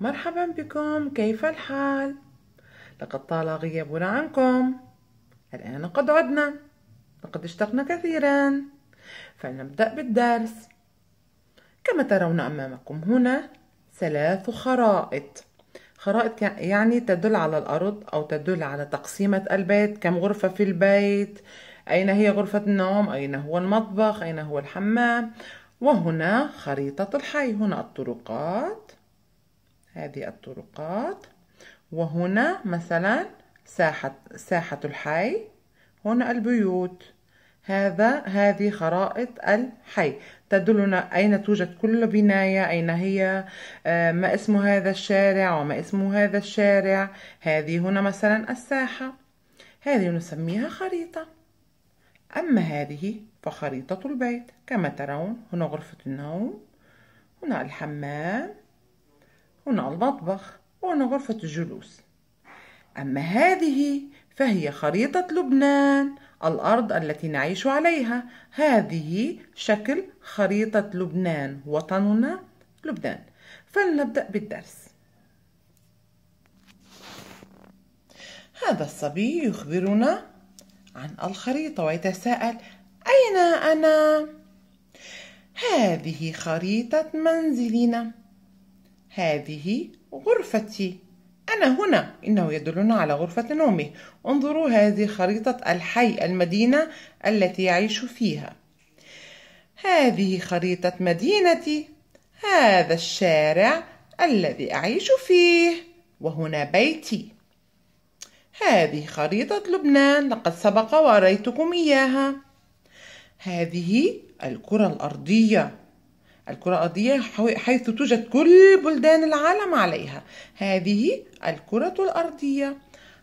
مرحبا بكم كيف الحال لقد طال غيابنا عنكم الآن قد عدنا لقد اشتقنا كثيرا فلنبدأ بالدرس كما ترون أمامكم هنا ثلاث خرائط خرائط يعني تدل على الأرض أو تدل على تقسيمة البيت كم غرفة في البيت أين هي غرفة النوم أين هو المطبخ أين هو الحمام وهنا خريطة الحي هنا الطرقات هذه الطرقات وهنا مثلا ساحة, ساحة الحي هنا البيوت هذا هذه خرائط الحي تدلنا أين توجد كل بناية أين هي آه، ما اسم هذا الشارع وما اسم هذا الشارع هذه هنا مثلا الساحة هذه نسميها خريطة أما هذه فخريطة البيت كما ترون هنا غرفة النوم هنا الحمام هنا المطبخ وهنا غرفة الجلوس أما هذه فهي خريطة لبنان الأرض التي نعيش عليها هذه شكل خريطة لبنان وطننا لبنان فلنبدأ بالدرس هذا الصبي يخبرنا عن الخريطة ويتساءل أين أنا؟ هذه خريطة منزلنا هذه غرفتي أنا هنا إنه يدلنا على غرفة نومه انظروا هذه خريطة الحي المدينة التي يعيش فيها هذه خريطة مدينتي هذا الشارع الذي أعيش فيه وهنا بيتي هذه خريطة لبنان لقد سبق وأريتكم إياها هذه الكرة الأرضية الكرة الأرضية حيث توجد كل بلدان العالم عليها هذه الكرة الأرضية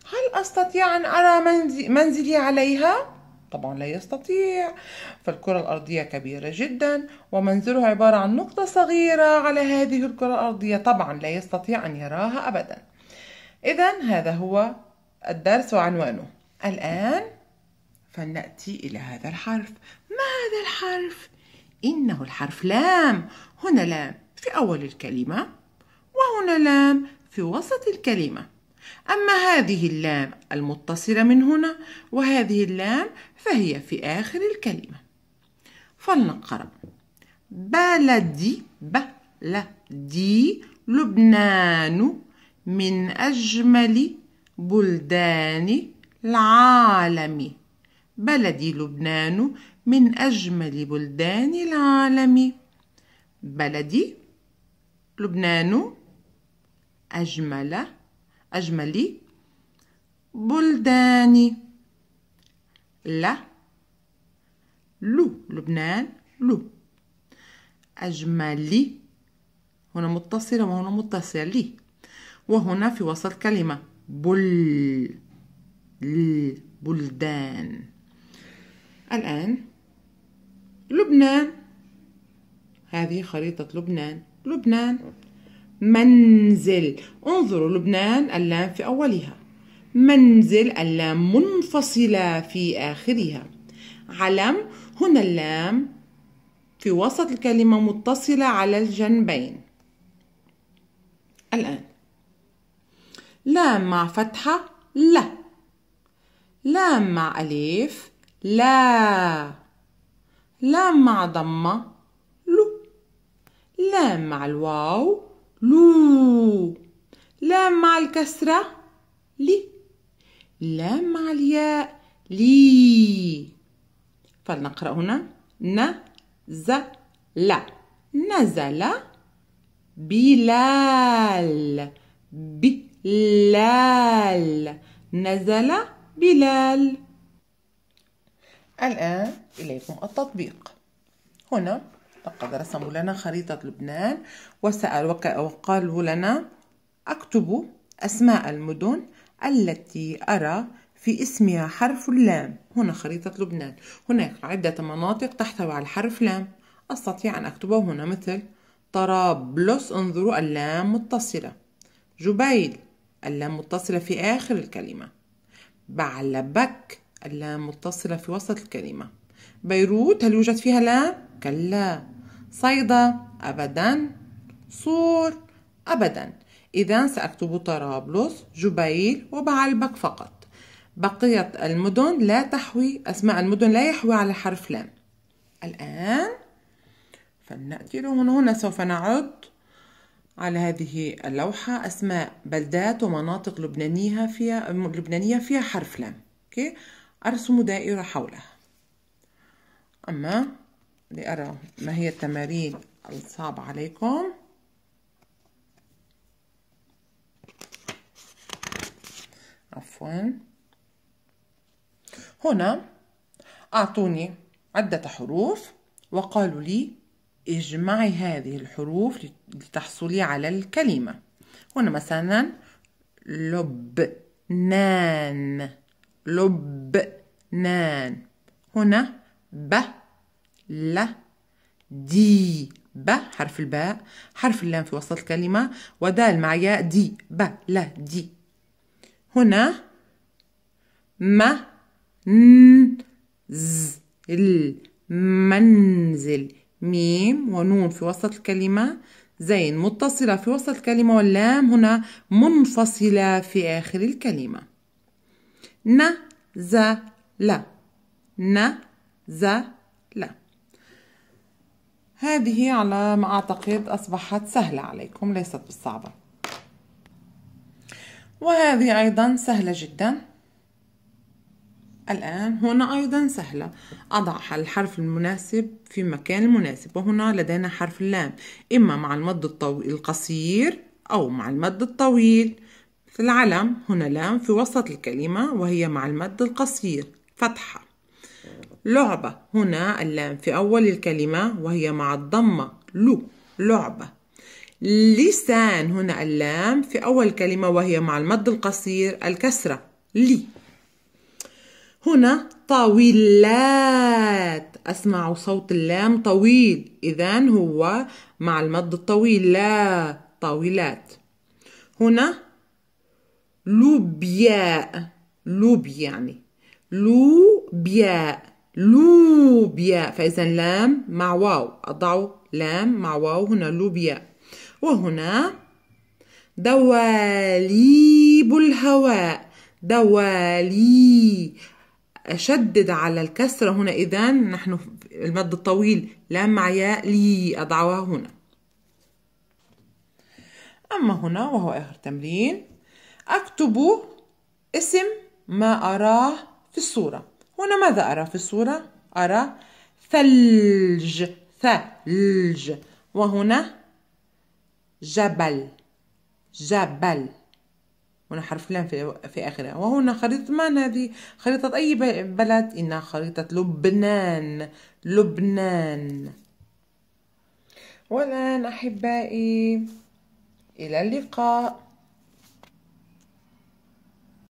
هل أستطيع أن أرى منزلي عليها؟ طبعا لا يستطيع فالكرة الأرضية كبيرة جدا ومنزله عبارة عن نقطة صغيرة على هذه الكرة الأرضية طبعا لا يستطيع أن يراها أبدا إذا هذا هو الدرس وعنوانه الآن فلنأتي إلى هذا الحرف ما هذا الحرف؟ إنه الحرف لام هنا لام في أول الكلمة وهنا لام في وسط الكلمة أما هذه اللام المتصلة من هنا وهذه اللام فهي في آخر الكلمة فلنقرب بلدي بلدي لبنان من أجمل بلدان العالم بلدي لبنان من أجمل بلدان العالم بلدي لبنان أجمل أجمل بلدان لا لو لبنان لو أجمل هنا متصلة وهنا متصلة لي وهنا في وسط كلمة بل بلدان الآن لبنان هذه خريطة لبنان لبنان منزل انظروا لبنان اللام في أولها منزل اللام منفصلة في آخرها علم هنا اللام في وسط الكلمة متصلة على الجنبين الآن لام مع فتحة لا لام مع أليف لا لام مع ضمة لو لام مع الواو لو لام مع الكسرة لي لام مع الياء لي فلنقرأ هنا نزل نزل بلال بلال نزل بلال الآن إليكم التطبيق هنا لقد رسموا لنا خريطة لبنان وسأل وقالوا لنا أكتبوا أسماء المدن التي أرى في اسمها حرف اللام هنا خريطة لبنان هناك عدة مناطق تحتوي على حرف لام أستطيع أن أكتبه هنا مثل طرابلس انظروا اللام متصلة جبيل اللام متصلة في آخر الكلمة بعلبك اللام متصلة في وسط الكلمة بيروت هل يوجد فيها لام؟ كلا صيدا أبدا صور أبدا إذا سأكتب طرابلس جبيل وبعلبك فقط بقية المدن لا تحوي أسماء المدن لا يحوي على حرف لام الآن فلنأتي هنا هنا سوف نعد على هذه اللوحة أسماء بلدات ومناطق لبنانية فيها لبنانية فيها حرف لام أوكي أرسم دائرة حولها أما لأرى ما هي التمارين الصعبة عليكم عفوا هنا أعطوني عدة حروف وقالوا لي اجمعي هذه الحروف لتحصلي على الكلمة هنا مثلا لبنان لبنان هنا ب ل دي ب حرف الباء حرف اللام في وسط الكلمة ودال مع ياء دي ب ل دي هنا م ن ز المنزل ميم ونون في وسط الكلمة زين متصلة في وسط الكلمة واللام هنا منفصلة في آخر الكلمة نزل نزل هذه على ما أعتقد أصبحت سهلة عليكم ليست بالصعبة وهذه أيضا سهلة جدا الآن هنا أيضا سهلة أضع الحرف المناسب في مكان المناسب وهنا لدينا حرف اللام إما مع المد القصير أو مع المد الطويل العلم هنا لام في وسط الكلمة وهي مع المد القصير فتحة لعبة هنا اللام في أول الكلمة وهي مع الضمة لو لعبة لسان هنا اللام في أول كلمة وهي مع المد القصير الكسرة لي هنا طويلات أسمع صوت اللام طويل إذا هو مع المد الطويل لا طويلات هنا لوبياء لوبي يعني لوبياء لوبيا فإذا لام مع واو أضع لام مع واو هنا لوبياء وهنا دواليب الهواء دوالي أشدد على الكسرة هنا إذا نحن المد الطويل لام مع ياء لي أضعها هنا أما هنا وهو آخر تمرين أكتب اسم ما أراه في الصورة هنا ماذا أرى في الصورة؟ أرى ثلج ثلج وهنا جبل جبل هنا حرف لام في, في آخرها وهنا خريطة من هذه خريطة أي بلد إنها خريطة لبنان لبنان والآن أحبائي إلى اللقاء